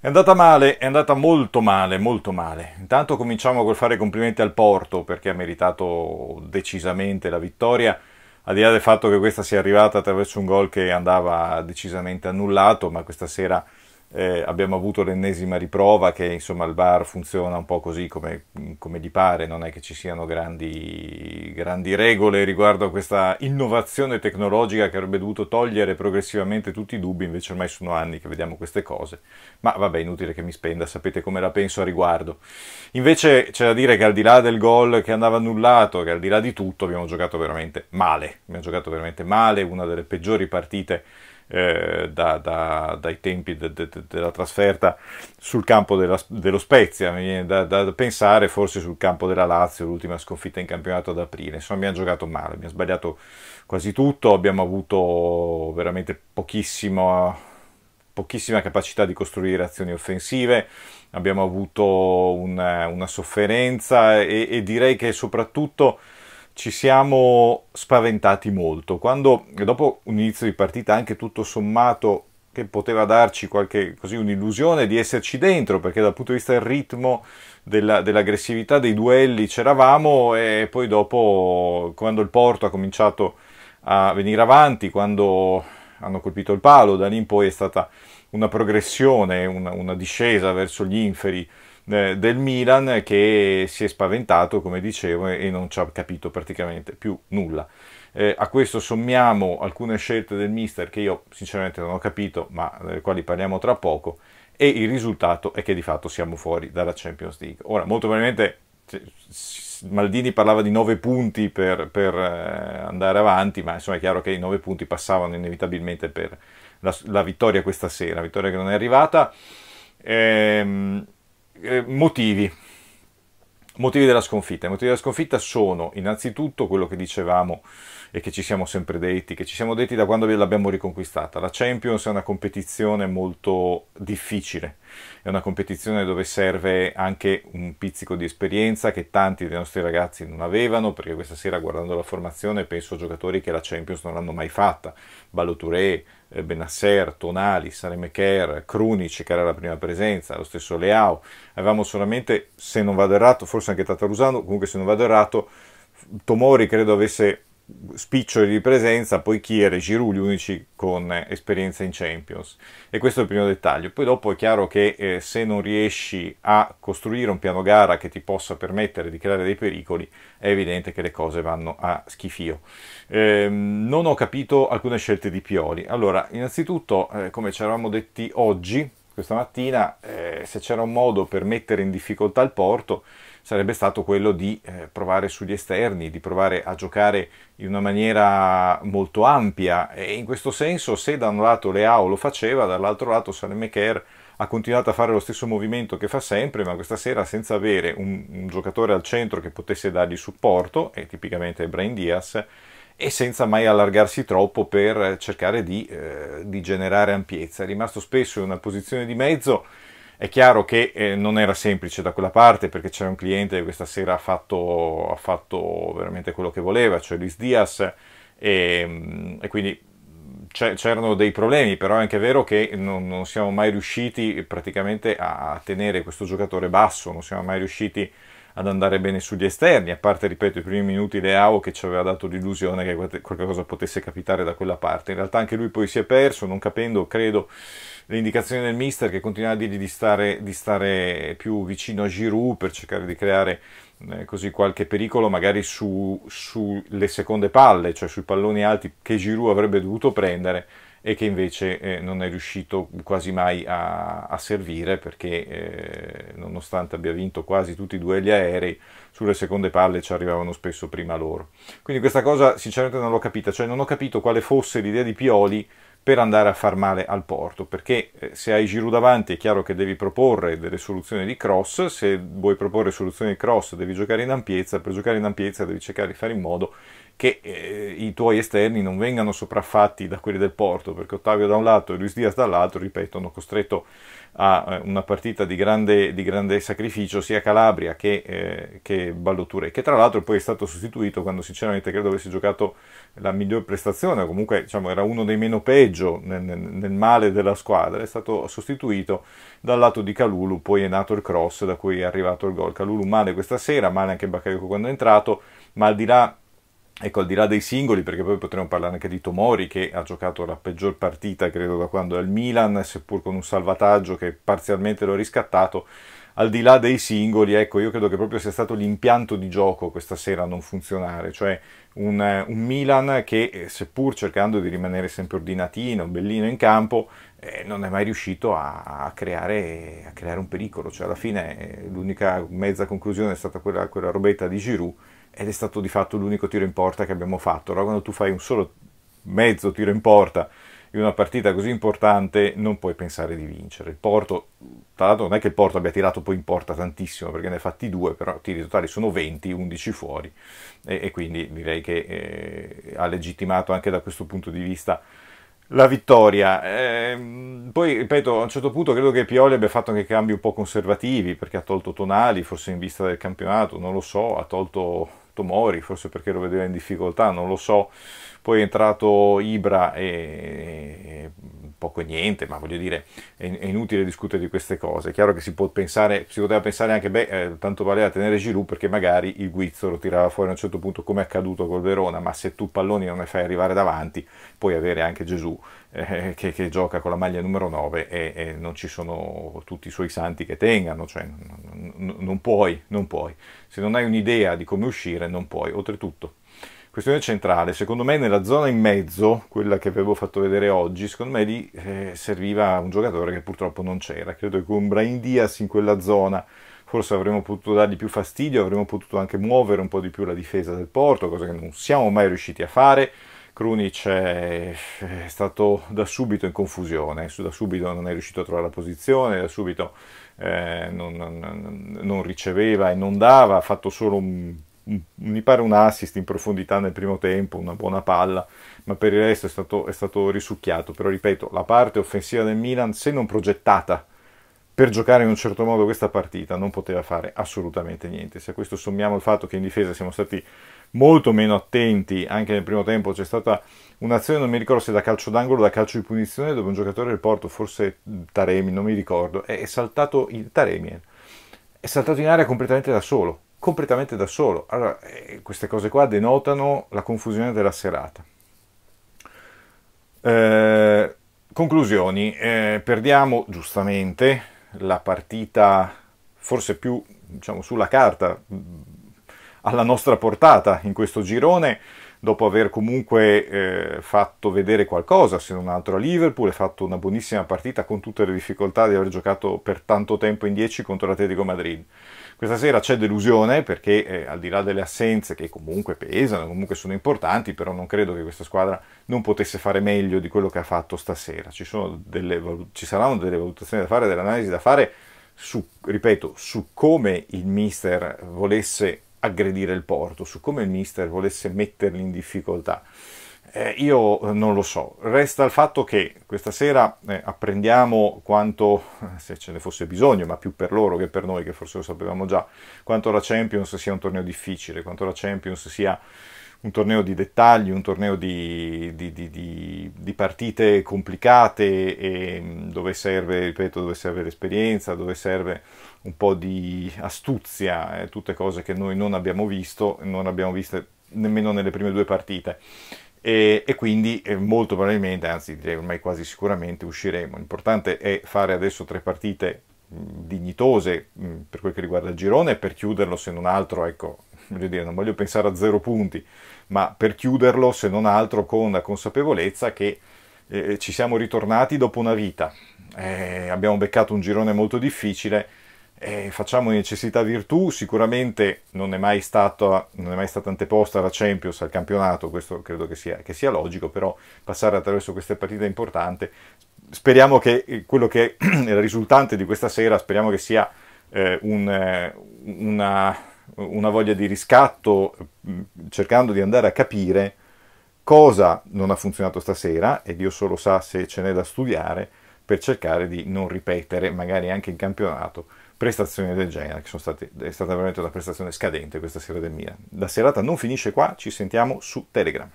È andata male, è andata molto male, molto male. Intanto cominciamo col fare complimenti al Porto perché ha meritato decisamente la vittoria, al di là del fatto che questa sia arrivata attraverso un gol che andava decisamente annullato, ma questa sera eh, abbiamo avuto l'ennesima riprova che insomma il bar funziona un po' così come, come gli pare, non è che ci siano grandi, grandi regole riguardo a questa innovazione tecnologica che avrebbe dovuto togliere progressivamente tutti i dubbi, invece ormai sono anni che vediamo queste cose, ma vabbè inutile che mi spenda, sapete come la penso a riguardo. Invece c'è da dire che al di là del gol che andava annullato, che al di là di tutto abbiamo giocato veramente male, abbiamo giocato veramente male, una delle peggiori partite eh, da, da, dai tempi de, de, de, della trasferta sul campo della, dello Spezia, mi viene da, da, pensare forse sul campo della Lazio, l'ultima sconfitta in campionato ad aprile, insomma abbiamo giocato male, abbiamo sbagliato quasi tutto, abbiamo avuto veramente pochissima, pochissima capacità di costruire azioni offensive, abbiamo avuto una, una sofferenza e, e direi che soprattutto ci siamo spaventati molto. Quando dopo un inizio di partita anche tutto sommato che poteva darci qualche, così, un'illusione di esserci dentro, perché dal punto di vista del ritmo, della, dell'aggressività dei duelli c'eravamo e poi dopo quando il Porto ha cominciato a venire avanti, quando hanno colpito il palo, da lì in poi è stata una progressione, una, una discesa verso gli inferi eh, del Milan che si è spaventato, come dicevo, e non ci ha capito praticamente più nulla. Eh, a questo sommiamo alcune scelte del mister che io sinceramente non ho capito, ma delle quali parliamo tra poco, e il risultato è che di fatto siamo fuori dalla Champions League. Ora, molto probabilmente Maldini parlava di 9 punti per, per eh, andare avanti, ma insomma è chiaro che i 9 punti passavano inevitabilmente per la, la vittoria questa sera, la vittoria che non è arrivata. Ehm, eh, motivi. Motivi della sconfitta. I motivi della sconfitta sono innanzitutto quello che dicevamo e che ci siamo sempre detti, che ci siamo detti da quando l'abbiamo riconquistata. La Champions è una competizione molto difficile, è una competizione dove serve anche un pizzico di esperienza che tanti dei nostri ragazzi non avevano, perché questa sera guardando la formazione penso a giocatori che la Champions non l'hanno mai fatta, Balloturé, eh, Benasser, Tonali, Saremeker, Krunic che era la prima presenza, lo stesso Leao, avevamo solamente, se non vado errato, forse anche Tatarusano, comunque se non vado errato, Tomori credo avesse spiccioli di presenza, poi Kier e Giroud gli unici con eh, esperienza in Champions. E questo è il primo dettaglio. Poi dopo è chiaro che eh, se non riesci a costruire un piano gara che ti possa permettere di creare dei pericoli, è evidente che le cose vanno a schifio. Eh, non ho capito alcune scelte di Pioli. Allora, innanzitutto, eh, come ci eravamo detti oggi, questa mattina, eh, se c'era un modo per mettere in difficoltà il Porto, sarebbe stato quello di eh, provare sugli esterni, di provare a giocare in una maniera molto ampia e in questo senso se da un lato Leao lo faceva, dall'altro lato Salemaker ha continuato a fare lo stesso movimento che fa sempre, ma questa sera senza avere un, un giocatore al centro che potesse dargli supporto, e tipicamente Brain Diaz, e senza mai allargarsi troppo per cercare di, eh, di generare ampiezza. È rimasto spesso in una posizione di mezzo è chiaro che eh, non era semplice da quella parte perché c'era un cliente che questa sera ha fatto, ha fatto veramente quello che voleva, cioè Luis Diaz, e, ehm, e quindi c'erano dei problemi, però è anche vero che non, non, siamo mai riusciti praticamente a tenere questo giocatore basso, non siamo mai riusciti a ad andare bene sugli esterni, a parte, ripeto, i primi minuti Leao che ci aveva dato l'illusione che qualcosa potesse capitare da quella parte. In realtà anche lui poi si è perso, non capendo, credo, l'indicazione del mister che continuava a dirgli di stare, di stare più vicino a Giroud per cercare di creare eh, così qualche pericolo magari sulle su seconde palle, cioè sui palloni alti che Giroud avrebbe dovuto prendere e che invece eh, non è riuscito quasi mai a, a servire perché eh, nonostante abbia vinto quasi tutti i duelli aerei, sulle seconde palle ci arrivavano spesso prima loro. Quindi questa cosa sinceramente non l'ho capita, cioè non ho capito quale fosse l'idea di Pioli per andare a far male al porto, perché eh, se hai Giroud davanti è chiaro che devi proporre delle soluzioni di cross, se vuoi proporre soluzioni di cross devi giocare in ampiezza, per giocare in ampiezza devi cercare di fare in modo che eh, i tuoi esterni non vengano sopraffatti da quelli del Porto, perché Ottavio da un lato e Luis Diaz dall'altro, ripeto, hanno costretto a eh, una partita di grande, di grande sacrificio sia Calabria che, eh, che Balloture, che tra l'altro poi è stato sostituito quando sinceramente credo avesse giocato la miglior prestazione, o comunque diciamo, era uno dei meno peggio nel, nel, male della squadra, è stato sostituito dal lato di Calulu, poi è nato il cross da cui è arrivato il gol. Calulu male questa sera, male anche Baccarico quando è entrato, ma al di là Ecco, al di là dei singoli, perché poi potremmo parlare anche di Tomori, che ha giocato la peggior partita, credo, da quando è al Milan, seppur con un salvataggio che parzialmente l'ho riscattato, al di là dei singoli, ecco, io credo che proprio sia stato l'impianto di gioco questa sera a non funzionare, cioè un, un Milan che eh, seppur cercando di rimanere sempre ordinatino, bellino in campo, eh, non è mai riuscito a, a, creare, a, creare, un pericolo, cioè alla fine eh, l'unica mezza conclusione è stata quella, quella robetta di Giroud ed è stato di fatto l'unico tiro in porta che abbiamo fatto, allora quando tu fai un solo mezzo tiro in porta in una partita così importante non puoi pensare di vincere. Il Porto, tra l'altro non è che il Porto abbia tirato poi in porta tantissimo, perché ne ha fatti due, però tiri totali sono 20, 11 fuori, e, e quindi direi che eh, ha legittimato anche da questo punto di vista la vittoria. Eh, poi, ripeto, a un certo punto credo che Pioli abbia fatto anche cambi un po' conservativi, perché ha tolto Tonali, forse in vista del campionato, non lo so, ha tolto Tomori, forse perché lo vedeva in difficoltà, non lo so poi è entrato Ibra e poco e niente, ma voglio dire, è, inutile discutere di queste cose. È chiaro che si, può pensare, si poteva pensare anche, beh, eh, tanto valeva tenere Giroud perché magari il guizzo lo tirava fuori a un certo punto, come è accaduto col Verona, ma se tu palloni non ne fai arrivare davanti, puoi avere anche Gesù eh, che, che, gioca con la maglia numero 9 e, e, non ci sono tutti i suoi santi che tengano, cioè n- n- non puoi, non puoi. Se non hai un'idea di come uscire, non puoi. Oltretutto questione centrale, secondo me nella zona in mezzo, quella che avevo fatto vedere oggi, secondo me lì eh, serviva un giocatore che purtroppo non c'era, credo che con Brain Diaz in quella zona forse avremmo potuto dargli più fastidio, avremmo potuto anche muovere un po' di più la difesa del Porto, cosa che non siamo mai riusciti a fare, Krunic è, stato da subito in confusione, da subito non è riuscito a trovare la posizione, da subito eh, non, non, non, riceveva e non dava, ha fatto solo un Mm, mi pare un assist in profondità nel primo tempo, una buona palla, ma per il resto è stato, è stato risucchiato. Però ripeto, la parte offensiva del Milan, se non progettata per giocare in un certo modo questa partita, non poteva fare assolutamente niente. Se a questo sommiamo il fatto che in difesa siamo stati molto meno attenti, anche nel primo tempo c'è stata un'azione, non mi ricordo se da calcio d'angolo o da calcio di punizione, dove un giocatore del Porto, forse Taremi, non mi ricordo, è saltato in, Taremi, eh, è saltato in area completamente da solo completamente da solo. Allora, eh, queste cose qua denotano la confusione della serata. Eh, conclusioni, eh, perdiamo giustamente la partita forse più diciamo, sulla carta mm, alla nostra portata in questo girone dopo aver comunque eh, fatto vedere qualcosa, se non altro a Liverpool, ha fatto una buonissima partita con tutte le difficoltà di aver giocato per tanto tempo in 10 contro l'Atletico Madrid. Questa sera c'è delusione perché eh, al di là delle assenze che comunque pesano, comunque sono importanti, però non credo che questa squadra non potesse fare meglio di quello che ha fatto stasera. Ci, delle, ci saranno delle valutazioni da fare, delle analisi da fare su, ripeto, su come il mister volesse aggredire il porto, su come il mister volesse metterli in difficoltà. Eh, io eh, non lo so, resta il fatto che questa sera eh, apprendiamo quanto, eh, se ce ne fosse bisogno, ma più per loro che per noi, che forse lo sapevamo già, quanto la Champions sia un torneo difficile, quanto la Champions sia un torneo di dettagli, un torneo di, di, di, di partite complicate e, mm, dove serve, ripeto, dove serve l'esperienza, dove serve un po' di astuzia, eh, tutte cose che noi non abbiamo visto, non abbiamo visto nemmeno nelle prime due partite e, e, quindi eh, molto probabilmente, anzi direi ormai quasi sicuramente usciremo. L'importante è fare adesso tre partite dignitose per quel che riguarda il girone per chiuderlo se non altro, ecco, voglio dire, non voglio pensare a zero punti, ma per chiuderlo se non altro con la consapevolezza che eh, ci siamo ritornati dopo una vita, eh, abbiamo beccato un girone molto difficile eh, facciamo necessità virtù, sicuramente non è, mai stata, non è mai stata anteposta la Champions, al campionato, questo credo che sia, che sia logico, però passare attraverso queste partite è importante. Speriamo che eh, quello che è il risultante di questa sera, speriamo che sia eh, un, eh, una, una voglia di riscatto, mm, cercando di andare a capire cosa non ha funzionato stasera, e Dio solo sa se ce n'è da studiare, per cercare di non ripetere, magari anche in campionato, prestazioni del genere, che state, è stata veramente una prestazione scadente questa sera del Milan. La serata non finisce qua, ci sentiamo su Telegram.